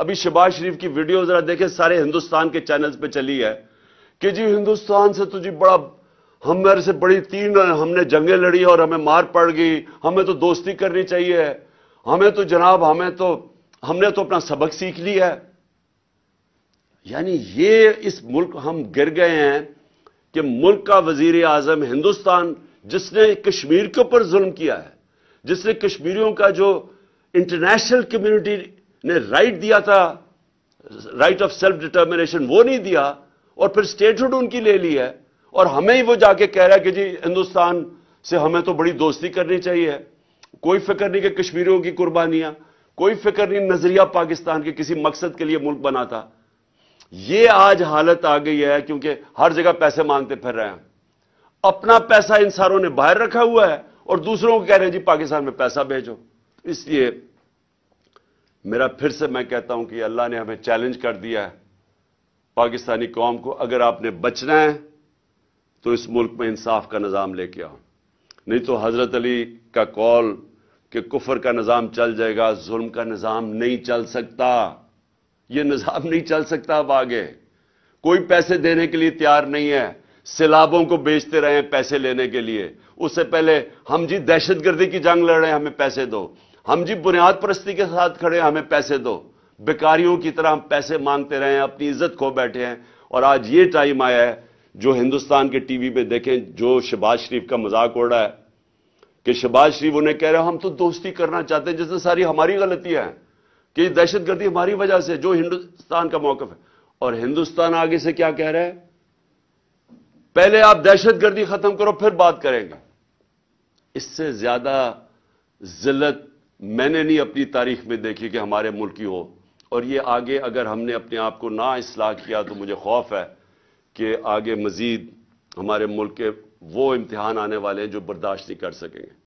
अभी शबाज शरीफ की वीडियो जरा देखें सारे हिंदुस्तान के चैनल्स पे चली है कि जी हिंदुस्तान से तो जी बड़ा हम मेरे से बड़ी तीन हमने जंगे लड़ी और हमें मार पड़ गई हमें तो दोस्ती करनी चाहिए हमें तो जनाब हमें तो हमने तो अपना सबक सीख लिया है यानी ये इस मुल्क हम गिर गए हैं कि मुल्क का वजीर आजम हिंदुस्तान जिसने कश्मीर के ऊपर जुल्म किया है जिसने कश्मीरियों का जो इंटरनेशनल कम्युनिटी ने राइट दिया था राइट ऑफ सेल्फ डिटर्मिनेशन वो नहीं दिया और फिर स्टेटहुड उनकी ले ली है और हमें ही वो जाके कह रहा है कि जी हिंदुस्तान से हमें तो बड़ी दोस्ती करनी चाहिए कोई फिक्र नहीं कि कश्मीरियों की कुर्बानियां कोई फिक्र नहीं नजरिया पाकिस्तान के किसी मकसद के लिए मुल्क बना था ये आज हालत आ गई है क्योंकि हर जगह पैसे मांगते फिर रहे हैं अपना पैसा इन सारों ने बाहर रखा हुआ है और दूसरों को कह रहे हैं जी पाकिस्तान में पैसा भेजो इसलिए मेरा फिर से मैं कहता हूं कि अल्लाह ने हमें चैलेंज कर दिया है पाकिस्तानी कौम को अगर आपने बचना है तो इस मुल्क में इंसाफ का निज़ाम लेके आओ नहीं तो हज़रत अली का कॉल कि कुफर का निज़ाम चल जाएगा जुल्म का निज़ाम नहीं चल सकता यह निज़ाम नहीं चल सकता अब आगे कोई पैसे देने के लिए तैयार नहीं है सैलाबों को बेचते रहे पैसे लेने के लिए उससे पहले हम जी दहशतगर्दी की जंग लड़ रहे हैं हमें पैसे दो हम जी बुनियाद परस्ती के साथ खड़े हैं हमें पैसे दो बेकारियों की तरह हम पैसे मांगते रहे हैं अपनी इज्जत खो बैठे हैं और आज ये टाइम आया है जो हिंदुस्तान के टीवी पे देखें जो शहबाज शरीफ का मजाक उड़ रहा है कि शहबाज शरीफ उन्हें कह रहे हो हम तो दोस्ती करना चाहते हैं जिसमें सारी हमारी गलतियां हैं कि दहशतगर्दी हमारी वजह से जो हिंदुस्तान का मौकफ है और हिंदुस्तान आगे से क्या कह रहा है पहले आप दहशतगर्दी खत्म करो फिर बात करेंगे इससे ज्यादा जिलत मैंने नहीं अपनी तारीख में देखी कि हमारे मुल्क की हो और ये आगे अगर हमने अपने आप को ना इसलाह किया तो मुझे खौफ है कि आगे मजीद हमारे मुल्क के वो इम्तहान आने वाले हैं जो बर्दाश्त नहीं कर सकेंगे